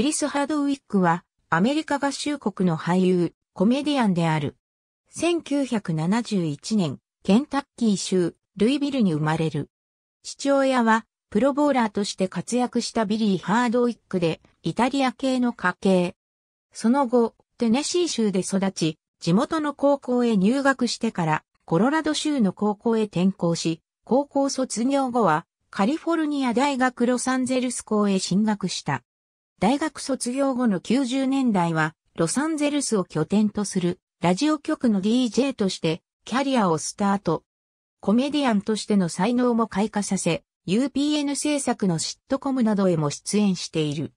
クリス・ハードウィックは、アメリカ合衆国の俳優、コメディアンである。1971年、ケンタッキー州、ルイビルに生まれる。父親は、プロボーラーとして活躍したビリー・ハードウィックで、イタリア系の家系。その後、テネシー州で育ち、地元の高校へ入学してから、コロラド州の高校へ転校し、高校卒業後は、カリフォルニア大学ロサンゼルス校へ進学した。大学卒業後の90年代は、ロサンゼルスを拠点とする、ラジオ局の DJ として、キャリアをスタート。コメディアンとしての才能も開花させ、UPN 制作のシットコムなどへも出演している。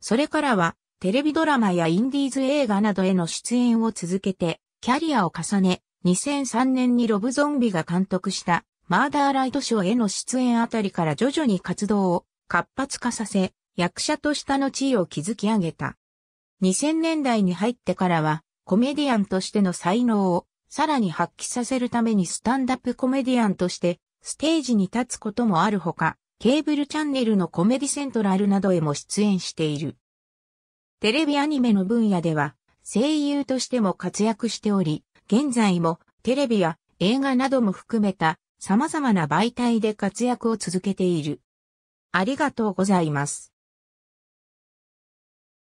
それからは、テレビドラマやインディーズ映画などへの出演を続けて、キャリアを重ね、2003年にロブゾンビが監督した、マーダーライトショーへの出演あたりから徐々に活動を活発化させ、役者としたの地位を築き上げた。2000年代に入ってからは、コメディアンとしての才能をさらに発揮させるためにスタンダップコメディアンとしてステージに立つこともあるほか、ケーブルチャンネルのコメディセントラルなどへも出演している。テレビアニメの分野では声優としても活躍しており、現在もテレビや映画なども含めた様々な媒体で活躍を続けている。ありがとうございます。